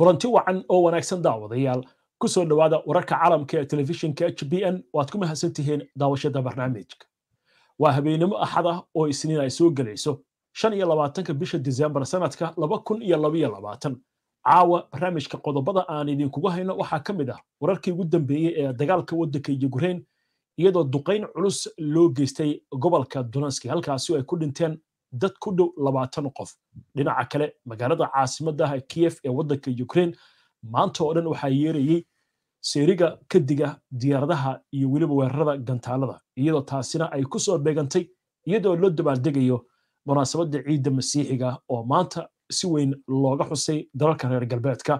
kulanti wacan oo wanaagsan daawadayaal ku soo dhowaada wararka caalamka ee telefishinka h b n waad ku mahadsan tihiin daawashada barnaamijka waa habeenimo axad ah oo isniin ay soo gelayso shan iyo labaatanka bisha disembar sanadka laba kun iyo labaiyo labaatan caawa barnaamijka qodobada aan idinkugu hayno waxaa ka mid ah wararkii ugu dambeeyey ee dagaalka waddanka yukrain iyadoo duqayn culus loo geystay gobolka donetski halkaasi ay ku dhinteen dad ku dhow labaatan qof dhinaca kale magaalada caasimadaha ah kiev ee waddanka ukraine maanta oo dhan waxaa yeerayey seeriga kadiga diyaaradaha iyo weliba weerarada gantaalada iyadoo taasina ay ku soo beegantay iyadoo loo dabaaldegayo munaasabadda ciidda masiixiga ah oo maanta si weyn looga xusay dalalka reer galbeedka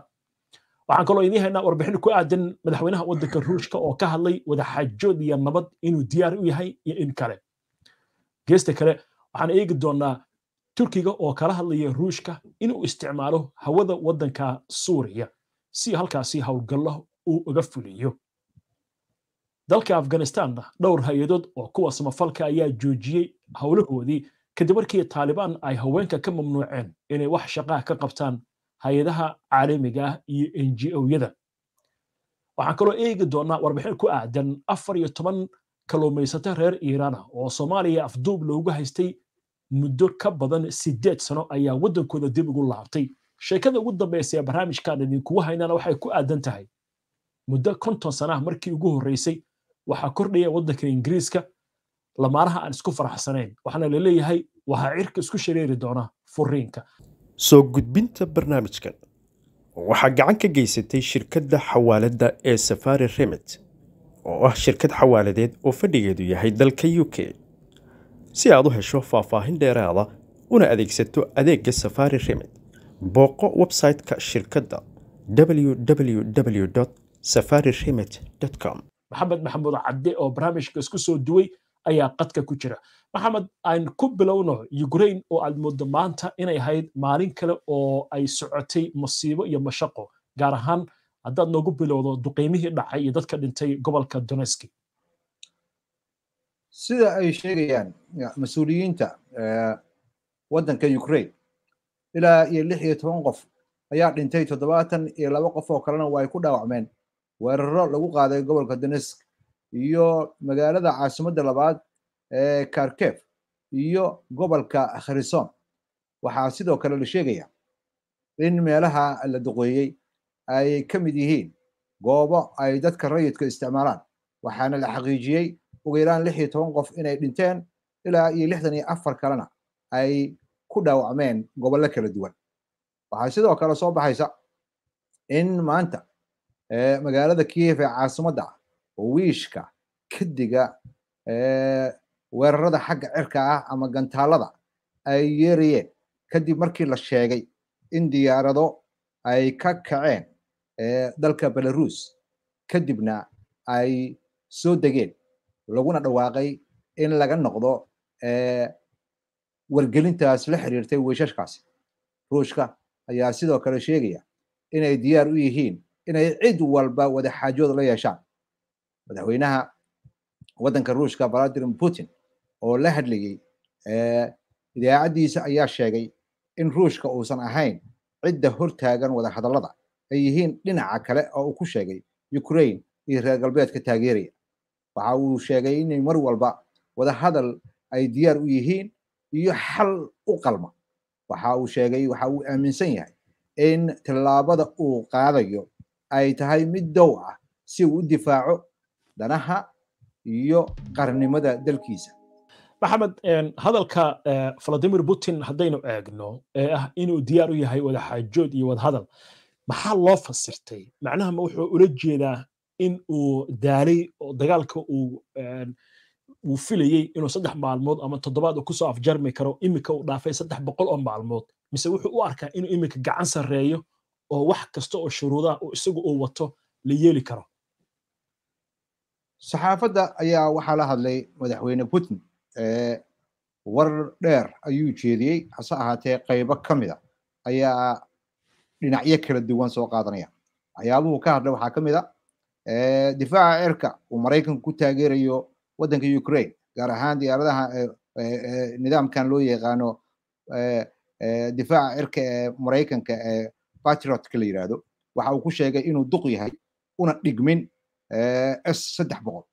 waxaan kaloo idiin haynaa warbixin ku aadan madaxweynaha waddanka ruushka oo ka hadlay wadaxaajood iyo nabad inuu diyaar u yahay iyo in kale geesta kale waxaan eegi doonaa turkiga oo kala hadlaya ruushka inuu isticmaalo hawada waddanka suuriya si halkaasi howlgallo uu uga fuliyo dalka afghanistanna dhowr hay-adood oo kuwa samafalka ayaa joojiyey howlahoodii kadib markii taalibaan ay haweenka ka mamnuuceen inay wax shaqaa ka qabtaan hay-adaha caalamiga ah iyo n g o yada waxaan kaloo eegi doonnaa warbixin ku aadan afar iyo toban kalluumaysata reer iiraana ah oo soomaaliya afduub loogu haystay muddo ka badan sideed sano ayaa waddankooda dib ugu laabtay sheekada ugu dambeysa ee barnaamijkan idinkugu haynana waxay ku aadan tahay muddo konton sannaha markii ugu horreysay waxaa kordhaya waddanka ingiriiska lamaaraha aan isku faraxsanayn waxaana laleeyahay leeyahay waxaa cirka isku shareeri doona furiinka soo gudbinta barnaamijkan waxaa gacan ka geysatay shirkadda xawaaladda ee safari remet oo ah shirkad xawaaladeed oo fadhigeedu yahay dalka u k si aad u hesho faahfaahin dheeraada una adeegsato adeega safari remit booqo websiteka ka shirkadda www safari remit com maxamed maxamuud cabde oo barnaamijka isku soo duway ayaa qadka ku jira maxamed aan ku bilowno ukrain oo aad muddo maanta inay ahayd maalin kale oo ay socotay masiibo iyo mashaqo gaar ahaan haddaad noogu bilowdo duqeymihii dhacay iyo dadka dhintay gobolka donetski sida ay sheegayaan mas-uuliyiinta eh, waddanka ukraine ilaa iyo lix iyo toban qof ayaa dhintay toddobaatan iyo laba qof oo kalena waa ay ku dhaawacmeen weeraro lagu qaaday gobolka donesk iyo magaalada caasimadda labaad ee karkef iyo gobolka kherison waxaa sidoo kale la sheegaya in meelaha la duqeeyey ayay ka mid yihiin goobo ay dadka rayidka isticmaalaan waxaana la xaqiijiyey ugu yaraan lix iyo toban qof inay dhinteen ilaa iyo lixdan iyo afar kalena ay ku dhaawacmeen gobollo kala duwan waxaa sidoo kale soo baxaysa in maanta magaalada kiyev ee caasimadda wiishka kadiga weerarada xagga cirka ah ama gantaalada ay yeerayeen kadib markii la sheegay in diyaarado ay ka kaceen dalka belarus kadibna ay soo degeen laguna dhawaaqay in laga noqdo wargelintaas la xiriirtay weeshashkaasi ruushka ayaa sidoo kale sheegaya inay diyaar u yihiin inay cid walba wadaxaajood la yeeshaan madaxweynaha waddanka ruushka valadimir putin oo la hadlayey idaacaddiisa ayaa sheegay in ruushka uusan ahayn cidda hortaagan wada hadallada ay yihiin dhinaca kale oo uu ku sheegay ukraine iyo reer galbeedka taageeraya waxa uu sheegay inay mar walba wadahadal ay diyaar u yihiin iyo xal u qalma waxa uu sheegay waxa uu aaminsan yahay in tallaabada uu qaadayo ay tahay mid dow ah si uu u difaaco danaha iyo qarnimada dalkiisa maxamed hadalka eh, valadimir putin haddaynu eegno ee eh, ah inuu diyaar u yahay wadaxaajood iyo wadahadal maxaa loo fasirtay macnaha wuxuu ula jeedaa in uu daalay oo dagaalka uu ehm, filayey inuu saddex maalmood ama toddobaad uu kusoo afjarmi karo imika uu dhaafay saddex boqol oo maalmood mise wuxuu u arkaa inuu imika gacan sarreeyo oo wax kasta oo shuruudaha oo isagu uu wato la yeeli karo saxaafadda ayaa waxaa la hadlay madaxweyne putin ee war dheer ayuu jeediyey hase ahaatee qaybo ka mid a ah ayaa dhinacyo kala duwan soo qaadanaya waxyaabuhu ka hadlay waxaa ka mid a difaaca cirka uu maraykanku ku taageerayo waddanka ukraine gaar ahaan diyaaradaha nidaamkan loo yaqaano difaaca cirka ee maraykanka ee batrotka la yidhaahdo waxa uu ku sheegay inuu duq yahay una dhigmin s saddex boqol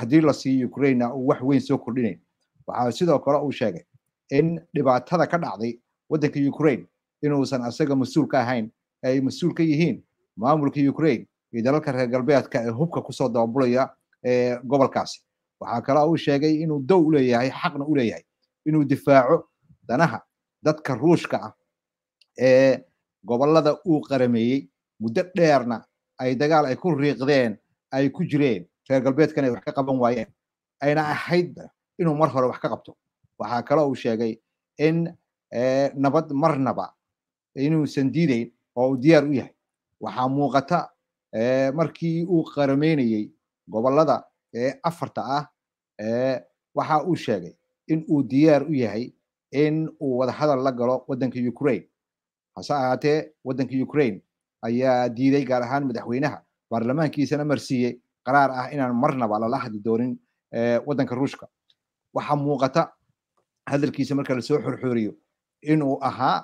haddii la siiyo ukrainena uu wax weyn soo kordhinayn waxaa sidoo kale uu sheegay in dhibaatada ka dhacday waddanka ukraine inuusan asaga mas-uul ka ahayn ay mas-uul ka yihiin maamulka ukraine iyo dalalka reer galbeedka ee hubka kusoo dababulaya ee gobolkaasi waxaa kalea uu sheegay inuu dow u leeyahay xaqna u leeyahay inuu difaaco danaha dadka ruushka ah ee gobollada uu qarameeyey muddo dheerna ay dagaal ay ku riiqdeen ay ku jireen reer galbeedkan ay wax ka qaban waayeen ayna ahayd inuu mar hore wax ka qabto waxaa kale uu sheegay in nabad marnaba inuusan diidayn oo uu diyaar u yahay waxaa muuqata eh, markii uu qaramaynayey gobollada ee eh, afarta ah eh, waxa uu sheegay in uu diyaar u yahay in uu wadahadal la galo waddanka ukraine hase ahaatee waddanka ukraine ayaa diiday gaar ahaan madaxweynaha baarlamaankiisana marsiiyey qaraar ah inaan marnaba lala hadli doonin waddanka ruushka waxaa muuqata hadalkiisa marka lasoo xorxooriyo inuu ahaa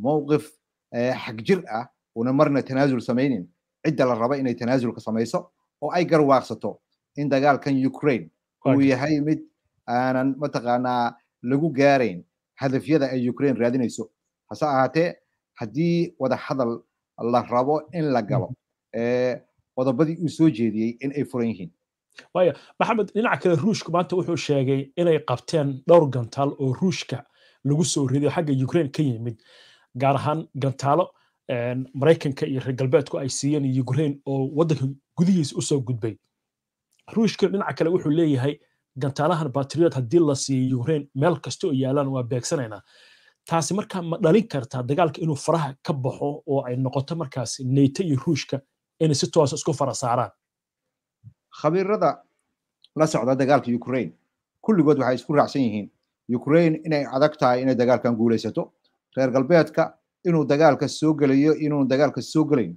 mowqif xag jir ah una marna tanaasul samaynin cidda la rabo inay tanaasulka samayso oo ay garwaaqsato in dagaalkan ukraine uu yahay mid aanan mataqaanaa lagu gaarayn hadafyada ay ukraine raadinayso hase ahaatee haddii wada hadal la rabo in la galo mm-hmm. qodobadii uu soo jeediyey in ay furan yihiin waaya maxamed dhinaca kale ruushku maanta wuxuu sheegay inay qabteen dhowr gantaal oo ruushka lagu soo riday xagga ukraine ka yimid gaar ahaan gantaalo maraykanka iyo reer galbeedku ay siiyeen iyo ukrain oo waddanka gudihiisa usoo gudbay ruushka dhinaca kale wuxuu leeyahay gantaalahan batriot haddii la siiyo ukrain meel kasta oo yaalaan waa beegsanaynaa taasi markaa ma dhalin kartaa dagaalka inuu faraha ka baxo oo ay noqoto markaas neyto iyo ruushka inay si toosa ah isku fara saaraan khabiirada la socda dagaalka ukrain kulligood waxay isku raacsan yihiin ukrain inay adag tahay inay dagaalkan guulaysato reer galbeedka inuu dagaalka soo gelayo inuun dagaalka soo gelayn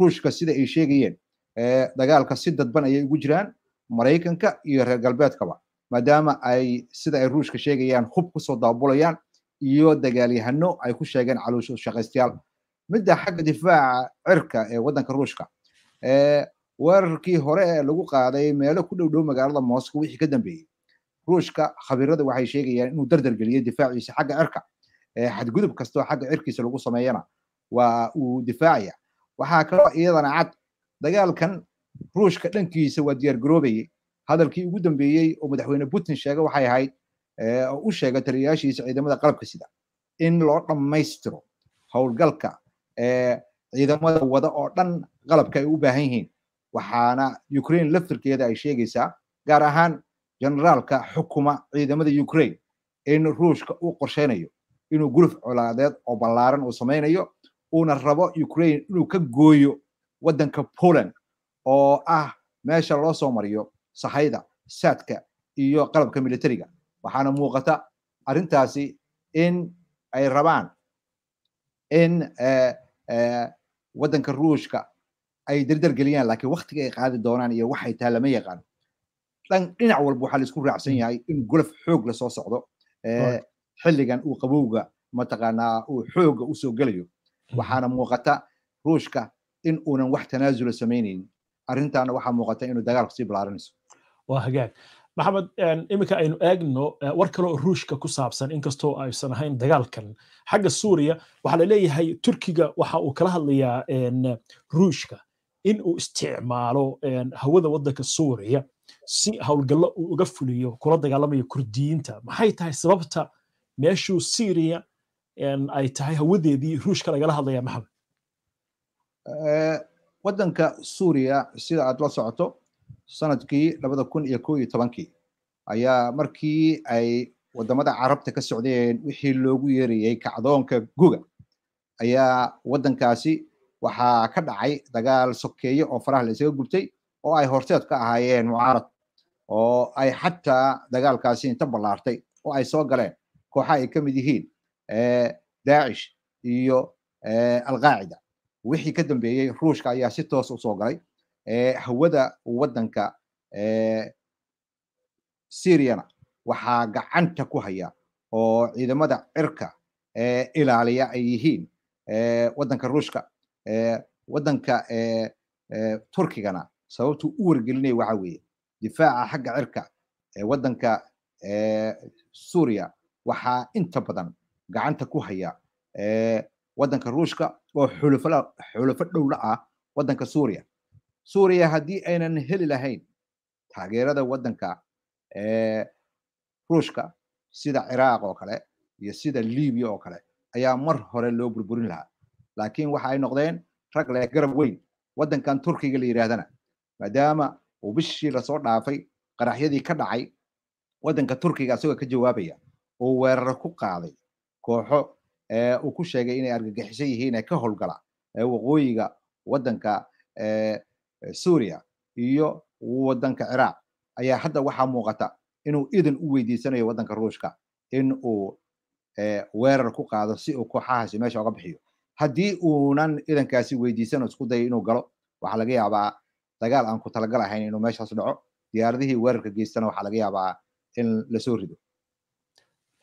ruushka sida ay sheegayeen dagaalka si dadban ayay ugu jiraan maraykanka iyo reer galbeedkaba maadaama ay sida ay ruushka sheegayaan hub kusoo daabulayaan iyo dagaalyahano ay ku sheegeen caloosho shaqaystayaal midda xagga difaaca cirka ee waddanka ruushka weerarkii hore ee lagu qaaday meelo ku dhowdhow magaalada moscow wixii ka dambeeyey ruushka khabiirada waxay sheegayaan inuu dardar geliyo difaaciisa xagga cirka xadgudub kastoo xagga cirkiisa lagu sameeyana waa uu difaacaya waxaa kaloo ah iyadana cad dagaalkan ruushka dhankiisa waa diyaargaroobayay hadalkii ugu dambeeyey oo madaxweyne putin sheega waxay ahayd oo u sheega taliyayaashiisa ciidamada qalabka sida in loo dhammaystiro howlgalka ciidamada wada oo dhan qalabka ay u baahan yihiin waxaana ukrain laftirkeeda ay sheegaysaa gaar ahaan generaalka xukuma ciidamada ukraine in ruushka uu qorshaynayo inuu guluf colaadeed oo ballaaran uu samaynayo uuna rabo ukraine inuu ka gooyo waddanka poland oo ah meesha loo soo mariyo sahayda saadka iyo qalabka militariga waxaana muuqata arrintaasi in ay rabaan in eh, eh, waddanka ruushka ay geliyaan lakiin wakhtiga ay qaadi doonaan iyo waxay tahay lama yaqaano dhinac walba waxaa laisku raacsan hmm. yahay in golof xoog lasoo socdo xilligan uu qabowga mataqaanaa uu xooga usoo gelayo hmm. waxaana muuqata ruushka in uunan wax tanaasula samaynayn arrintaana waxaa muuqata inuu dagaalku sii ballaaranayso waa hagaag maxamed iminka aynu eegno war kaleo ruushka ku saabsan inkastoo aysan ahayn dagaalkan xagga suuriya waxaa laleeyahay turkiga waxa uu kala hadlayaa ruushka in uu isticmaalo hawada waddanka suuriya si howlgallo uu uga fuliyo kula dagaalamaya kurdiyiinta maxay tahay sababta meeshuu syria ay tahay hawadeedii ruushka lagala hadlaya maxamed eh, waddanka suuriya sida aad la socoto sanadkii labada kun iyo ko iyo tobankii ayaa markii ay waddamada carabta ka socdeen wixii loogu yeerayay kacdoonka guga ayaa waddankaasi waxaa ka dhacay dagaal sokeeye oo faraha la isaga gubtay oo ay horseed ka ahaayeen mucaarad oo ay xataa dagaalkaasi inta ballaartay oo ay soo galeen kooxa ay ka mid yihiin daacish iyo alqaacida wixii ka dambeeyey ruushka ayaa si toos usoo galay hawada waddanka syriana waxaa gacanta ku haya oo ciidamada cirka ilaaliya ay yihiin waddanka ruushka waddanka turkigana sababtu u wargelinaya waxa weeye difaaca xagga cirka ee waddanka suuriya waxaa inta badan gacanta ku haya waddanka ruushka oo xulufo dhowla ah waddanka suuriya suuriya haddii aynan heli lahayn taageerada waddanka ruushka sida ciraaq oo kale iyo sida libiya oo kale ayaa mar hore loo burburin lahaa laakiin waxa ay noqdeen rag leh garab weyn waddankan turkiga la yidhaahdana maadaama uu bishii lasoo dhaafay qaraxyadii ka dhacay waddanka turkiga isagoo ka jawaabaya uu weeraro ku qaaday kooxo uu ku sheegay inay argagixisan yihiin ee ka howlgala waqooyiga waddanka suuriya iyo waddanka ciraaq ayaa hadda waxaa muuqata inuu idan u weydiisanayo waddanka ruushka in uu weerar ku qaado si uu kooxahaasi meesha uga bixiyo haddii uunan idankaasi weydiisanoo isku dayay inuu galo waxaa laga yaabaa dagaal aan ku talagal ahayn inuu meeshaas dhaco diyaaradihii weerarka geystana waxaa laga yaabaa in lasoo rido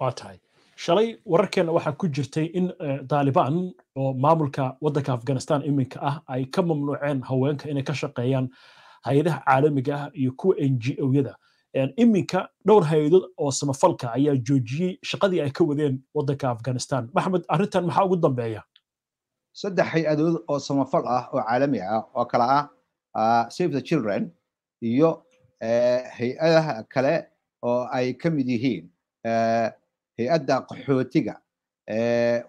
waa tahay shalay wararkeenna waxaa ku jirtay in daalibaan eh, oo maamulka waddanka afghanistan iminka ah ay ka mamnuuceen haweenka inay ka shaqeeyaan hay-adaha caalamiga ah iyo kuwa n g o-yada iminka dhowr hay-adood oo samafalka ayaa joojiyey shaqadii ay ka wadeen waddanka afghanistan maxamed arrintan maxaa ugu dambeeya saddex hay-adood oo samafal ah oo caalami ah oo kala ah Uh, save the children iyo uh, hay-adaha kale oo ay ka mid yihiin uh, hay-adda qaxootiga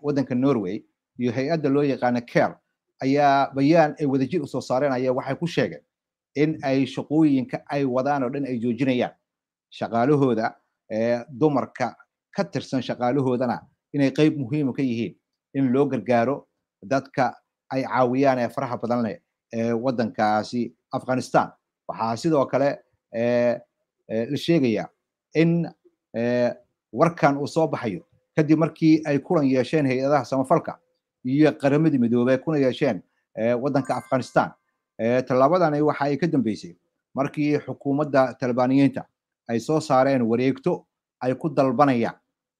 waddanka norway iyo hay-adda loo yaqaana ker ayaa bayaan ay wadajir usoo ayaa waxay ku sheegeen in ay shaqooyinka ay wadaan oo dhan ay joojinayaan shaqaalahooda dumarka ka tirsan shaqaalahoodana inay qayb muhiima ka yihiin in loo gargaaro dadka ay caawiyaan ee faraha badan leh waddankaasi afghanistan waxaa sidoo kale la sheegayaa in warkan uu soo baxayo kadib markii ay kulan yeesheen hay-adaha samafalka iyo qaramadii midoobey kuna yeesheen waddanka afghanistan tallaabadani waxa ay ka dambeysay markii xukuumadda talibaaniyiinta ay soo saareen wareegto ay ku dalbanayaan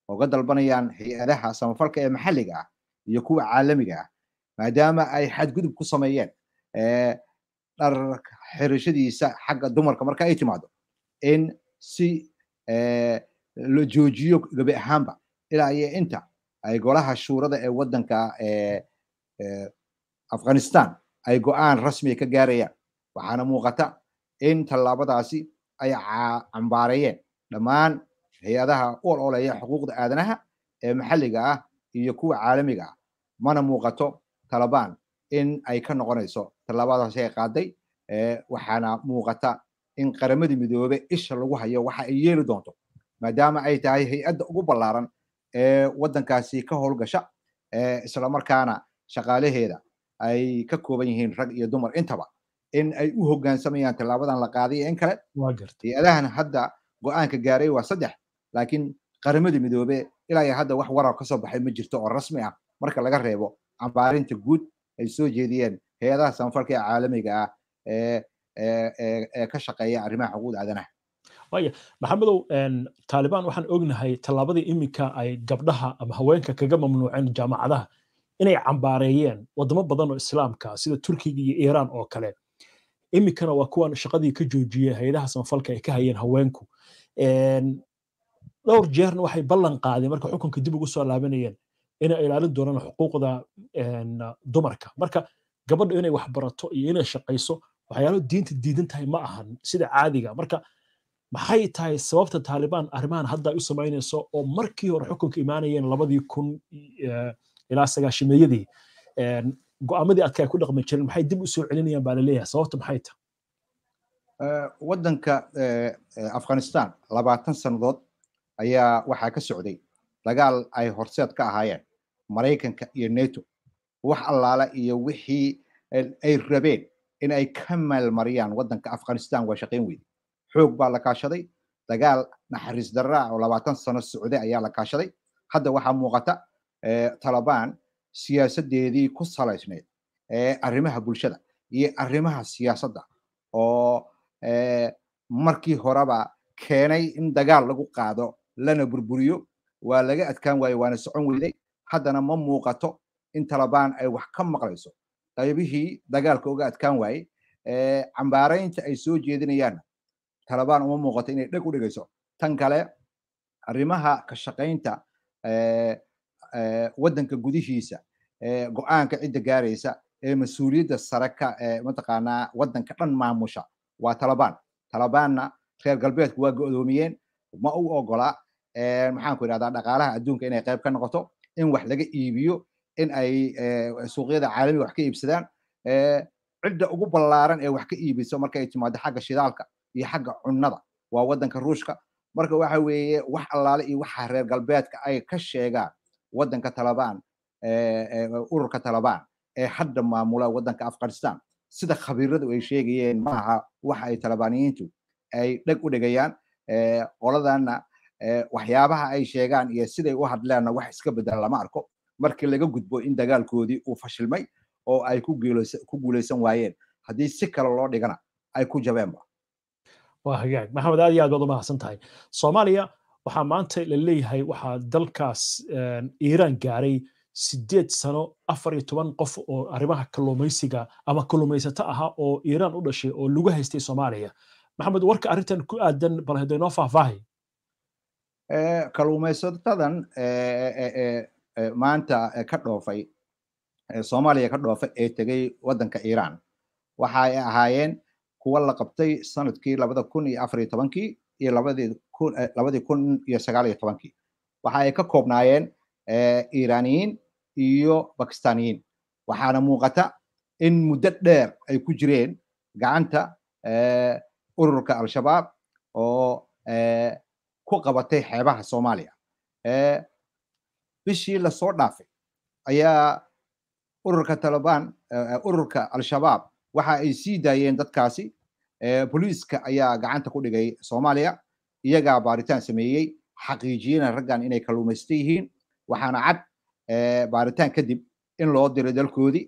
oga dalbanayaan hay-adaha samafalka ee maxalliga ah iyo kuwa caalamiga ah maadaama ay xadgudub ku sameeyeen dhar xirashadiisa xagga dumarka marka ay timaado in si la joojiyo gabi ahaanba ilaa iyo inta ay golaha shuurada ee waddanka afghanistan ay go-aan rasmiga ka gaarayaan waxaana muuqata in tallaabadaasi ay cambaarayeen dhammaan hay-adaha u ololeya xuquuqda aadanaha ee maxalliga ah iyo kuwa caalamiga ah mana muuqato talabaan in ay ka noqonayso tallaabadaas ay qaaday waxaana muuqata in qaramadii midoobe isha lagu hayo waxa ay yeeli doonto maadaama ay tahay hay-adda ugu ballaaran ee waddankaasi ka howlgasha islamarkaana shaqaalaheeda ay ka kooban yihiin rag iyo dumar intaba in ay u hoggaansamayaan tallaabadan la qaaday in kale hay-adahan hadda go-aanka gaaray waa saddex laakiin qaramadii midoobe ilaa iyo hadda wax warar kasoo baxay ma jirto oo rasmi ah marka laga reebo cambaarinta guud ay soo jeediyeen hay-adaha samfarka ee caalamiga ah ee ka shaqeeya arrimaha xuquuqda aadanaha waya maxamedow taalibaan waxaan ognahay tallaabadii iminka ay gabdhaha ama haweenka kaga mamnuuceen jaamacadaha inay cambaareeyeen wadamo badan oo islaamka ah, sida turkiga iyo iiraan oo kale iminkana waa kuwan shaqadii ka joojiyey hay-adaha samafalka ay ka hayeen haweenku dhowr jeerna waxay ballan qaadeen marka xukunka dib ugu soo laabanayeen inay ilaalin doonaan xuquuqda eh, dumarka marka gabadhu inay waxbarato iyo inay shaqayso waxyaalo diinta diidan tahay ma ahan sida caadiga marka maxay tahay sababta taalibaan arrimahan hadda ay u samaynayso oo markii hore xukunka imaanayeen labadii kun eh, ilaa sagaashimeeyadii eh, go'aamadii adka ay ku dhaqmi jiren maxay dib usoo soo celinayaan baa laleeyahay sababta maxay tahay waddanka afghanistan labaatan sannadood ayaa waxaa ka socday dagaal ay horseed ka ahaayeen maraykanka iyo nato wax allaale iyo wixii ay rabeen in ay ka maalmariyaan waddanka afghanistan waa shaqeyn weyde xoog baa la kaashaday dagaal naxariis daraa oo labaatan sano socday ayaa la kaashaday hadda waxaa muuqata eh, talabaan siyaasadeedii ku salaysnayd eh, arrimaha bulshada iyo arrimaha siyaasadda oo eh, markii horeba keenay in dagaal lagu qaado lana burburiyo waa laga adkaan waayo waana socon weyday haddana ma muuqato in talabaan ay wax ka maqlayso qaybihii dagaalka uga adkaan waaye cambaaraynta ay soo jeedinayaan talabaan uma muuqato inay dheg u dhigayso tan kale arrimaha ka shaqaynta wadanka gudihiisa go-aanka cidda gaaraysa ee mas-uuliyadda sare ka mataqaanaa waddanka dhan maamusha waa talabaan talabaanna reer galbeedku waa go'doomiyeen ma u ogolaa maxaanku ku dhaqaalaha adduunka inay qayb ka noqoto in wax laga iibiyo in ay suuqyada caalamiga wax ka iibsadaan cidda ugu ballaaran ee wax ka iibiso markay timaado xagga shidaalka iyo xagga cunnada waa waddanka ruushka marka waxa weeye wax allaale iyo waxa reer galbeedka ay ka sheegaan waddanka talabaan ururka talabaan ee hadda maamula waddanka afghanistan sida khabiiradu ay sheegayeen maaha waxa ay talabaaniyiintu ay dheg u dhigayaan qoladanna waxyaabaha ay sheegaan iyo siday u hadleenna wax iska bedelan lama arko markii laga gudbo in dagaalkoodii uu fashilmay oo ay ku guulaysan waayeen haddii si kale loo dhigana ay ku jabeenba waa hagaag maxamed aad iyo aad baad u mahadsan tahay soomaaliya waxaa maanta la waxaa dalkaas iiraan gaaray sideed sano afar iyo toban qof oo arrimaha kalluumaysiga ama kalluumaysato ahaa oo iiraan u dhashay oo lagu haystay soomaaliya maxamed warka arrintan ku aadan bal hadda faahfaahay kaluumaysatadan maanta ka dhoofay soomaaliya ka dhoofay ee tegey waddanka iiraan waxa ay ahaayeen kuwa la qabtay sanadkii labada kun iyo afar afariyo tobankii iyo labadii kun iyo sagaal iyo tobankii waxa ay ka koobnaayeen iiraaniyiin iyo bakistaaniyiin waxaana muuqata in muddo dheer ay ku jireen gacanta ururka al-shabaab oo ku qabatay xeebaha soomaaliya bishii lasoo dhaafay ayaa ururka taliban ururka al-shabaab waxa ay sii daayeen dadkaasi boliiska ayaa gacanta ku dhigay soomaaliya iyagaa baaritaan sameeyey xaqiijiyena raggan inay kalluumaysta yihiin waxaana cad baaritaan kadib in loo diray dalkoodii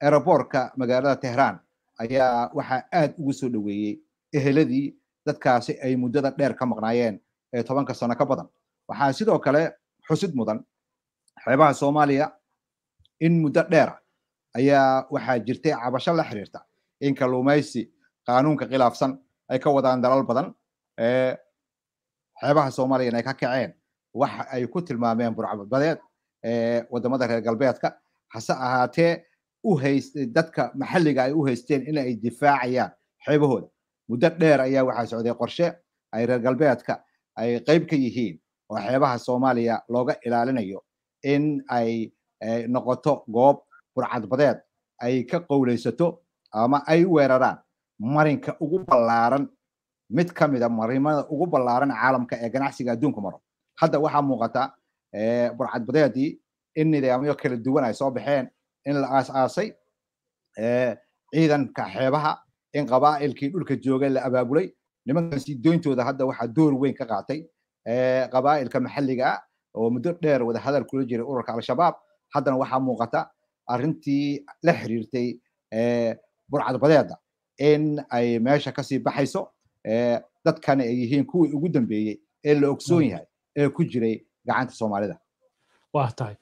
aerobortka magaalada tehraan ayaa waxaa aad ugu soo dhoweeyey eheladii dadkaasi ay muddada dheer ka maqnaayeen ee tobanka sano ka badan waxaa sidoo kale xusid mudan xeebaha soomaaliya in muddo dheera ayaa waxaa jirtay cabasho la xiriirta in kalluumaysi qaanuunka khilaafsan ay ka wadaan dalal badan xeebaha soomaaliya inay ka kaceen wax ay ku tilmaameen burcabadeed burcadbadeed wadamada reer galbeedka hase ahaatee u haystay dadka maxalliga ah ay u haysteen in ay difaacayaan xeebahooda muddo dheer ayaa waxaa socday qorshe ay reer galbeedka ay qeyb ka yihiin oo xeebaha soomaaliya looga ilaalinayo in ay eh, noqoto goob burcadbadeed ay ka qowleysato ama ay weeraraan marinka ugu ballaaran mid ka mida ah marimada ugu ballaaran caalamka ee ganacsiga adduunka maro hadda waxaa muuqata burcadbadeedii eh, in nidaamyo kala duwan ay soo baxeen in la aas aasay eh, ciidanka xeebaha in qabaa'ilkii dhulka jooga la abaabulay nimankan siidoyntooda hadda waxaa door weyn ka qaatay qabaa'ilka maxalliga ah oo muddo dheer wada hadal kula jiray ururka al-shabaab haddana waxaa muuqata arrintii la xiriirtay burcad badeeda in ay meesha kasii baxayso dadkana ay yihiin kuwii ugu dambeeyey ee la ogsoon mm. yahay ee ku jiray gacanta soomaalida waa tahay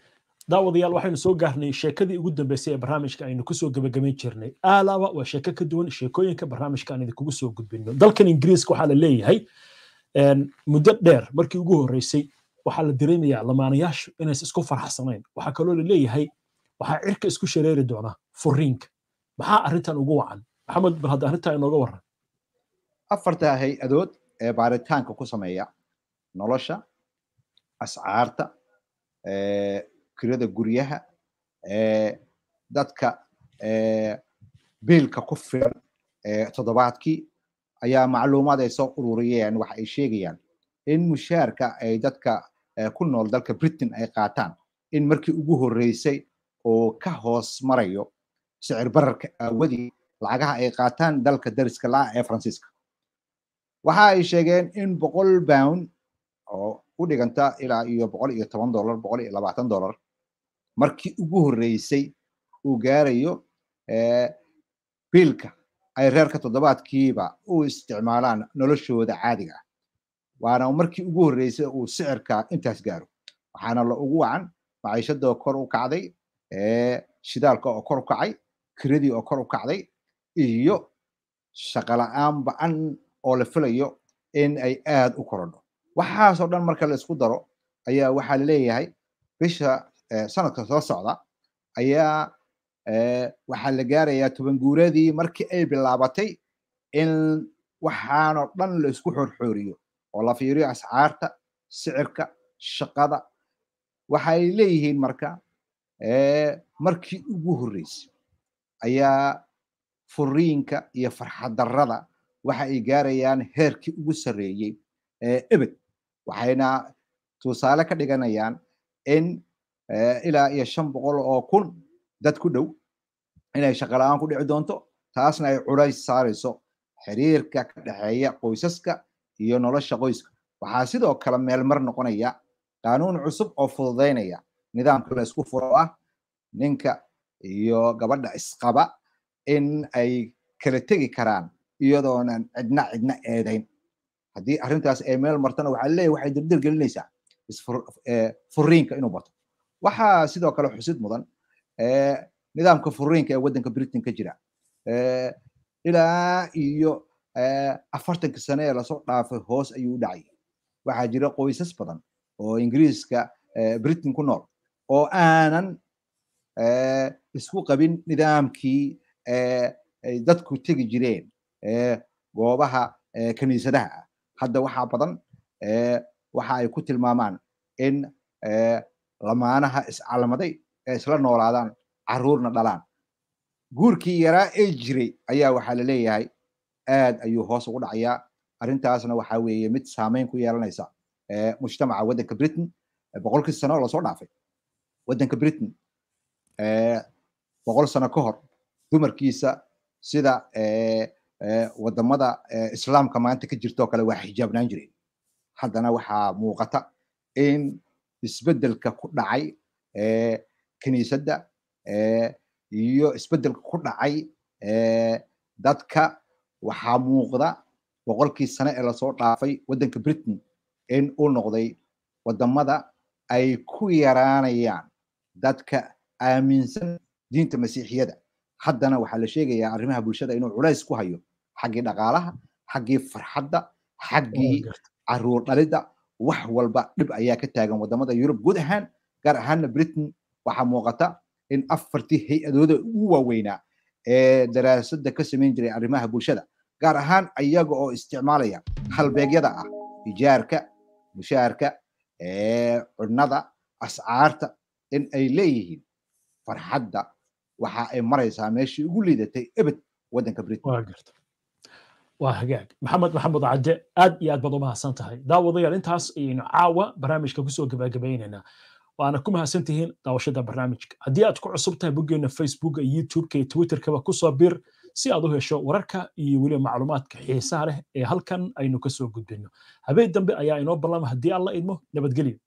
daawadayaal waxaynu soo gaarnay sheekadii ugu dambeysay ee barnaamijka aynu kusoo gabagabayn jirnay aalaba waa sheeko ka duwan sheekooyinka barnaamijka aan idinkugu soo gudbino dalkan ingiriiska waxaa la leeyahay muddo dheer markii ugu horreysay waxaa la dareemayaa lamaanayaashu inaysa isku faraxsanayn waxaa kaloo la leeyahay waxaa cirka isku shareeri doona furiinka maxaa arrintan ugu wacan maxamed bal hadda arrintaa inooga warran afarta hay-adood ee baaritaanka ku sameeya nolosha ascaarta kirada guryaha dadka biilka ku filan toddobaadkii ayaa macluumaad ay soo ururiyeen waxa ay sheegayaan in mushaarka ay dadka ku nool dalka britain ay qaataan in markii ugu horreysay oo ka hoos marayo sicir bararka aawadii lacagaha ay qaataan dalka dariska la ee faransiiska waxa ay sheegeen in boqol bound oo u dhiganta ilaa iyo boqol iyo toban dollar boqol iyo labaatan dollar markii ugu horreysay uu gaarayo biilka ay reerka toddobaadkiiba u isticmaalaan noloshooda caadiga ah waana markii ugu horreysay uu sicirka intaas gaaro waxaana la ugu wacan maciishadoo kor u kacday shidaalka oo kor u kacay kiradii oo kor u kacday iyo shaqala-aan ba-an oo la filayo in ay aad u korodho waxaasoo dhan marka la isku daro ayaa waxaa la leeyahay bisha sanadka soo socda ayaa waxaa la gaarayaa tobanguuradii markii ay bilaabatay in waxaanoo dhan la isku xorxooriyo oo la fiiriyo ascaarta sicirka shaqada waxay leeyihiin marka markii ugu horreysay ayaa furiinka iyo farxadarrada waxa ay gaarayaan heerkii ugu sarreeyey ee ebed waxayna tusaale ka dhiganayaan in Eh, ilaa iyo shan boqol oo kun dad ku dhow inay shaqala-aan ku dhici doonto taasna ay culays saarayso xiriirka ka dhexeeya qoysaska iyo nolosha qoyska waxaa sidoo kale meelmar noqonaya qaanuun cusub oo fududaynaya nidaamka la isku furo ah ninka iyo gabadha isqaba in ay kala tegi karaan iyadoonan cidna cidna eedayn haddii arrintaas ay meel martana waxaa leeyahy waxay dirdir gelinaysaa furiinka eh, inuu bato waxaa sidoo kale xusid mudan nidaamka furiinka ee waddanka britain ka jira ilaa iyo afartankii sane ee lasoo dhaafay hoos ayuu u dhacay waxaa jira qoysas badan oo ingiriiska britain ku nool oo aanan isku qabin nidaamkii ay dadku tegi jireen goobaha kiniisadaha ah hadda waxaa badan waxa ay ku tilmaamaan in lamaanaha iscalmaday ee isla noolaadaan caruurna dhalaan guurkii yaraa ee jiray ayaa waxaa la leeyahay aad ayuu hoos ugu dhacayaa arrintaasna waxaa weeye mid saamayn ku yeelanaysa mujtamaca waddanka britain boqolkii sano lasoo dhaafay waddanka britain boqol sano ka hor dumarkiisa sida wadamada islaamka maanta ka jirtoo kale waa xijaabnaan jireen haddana waxaa muuqata in isbedelka ku dhacay kiniisadda iyo isbedelka ku dhacay dadka waxaa muuqda boqolkii sane ee lasoo dhaafay waddanka britain in uu noqday waddamada ay ku yaraanayaan dadka aaminsan diinta masiixiyada haddana waxaa la sheegayaa arrimaha bulshada inuu culays ku hayo xaggii dhaqaalaha xaggii farxadda xaggii caruur dhalidda wax walba dhib ayaa ka taagan wadamada yurub guud ahaan gaar ahaana britain waxaa muuqata in afartii hay-adooda ugu waaweynaa ee daraasadda ka samayn jiray arrimaha bulshada gaar ahaan ayaga oo isticmaalaya halbeegyada ah ijaarka mushaarka cunnada ascaarta in ay leeyihiin farxadda waxa ay maraysaa meeshii ugu liidatay ebed waddanka britain waa hagaag maxamed maxamed cadde aad iyo aad baad u mahadsan tahay daawadayaal intaas ayaynu caawa barnaamijka kusoo gabagabaynaynaa waana ku mahadsan tihiin daawashada barnaamijka haddii aad ku cusub tahay boggeena facebooka iyo youtube-ka iyo twitterkaba kusoo bir si aad u hesho wararka iyo weliba macluumaadka xiisaha leh ee halkan aynu kasoo gudbino habeen dambe ayaa inoo ballama haddii alla idmo nabadgelyo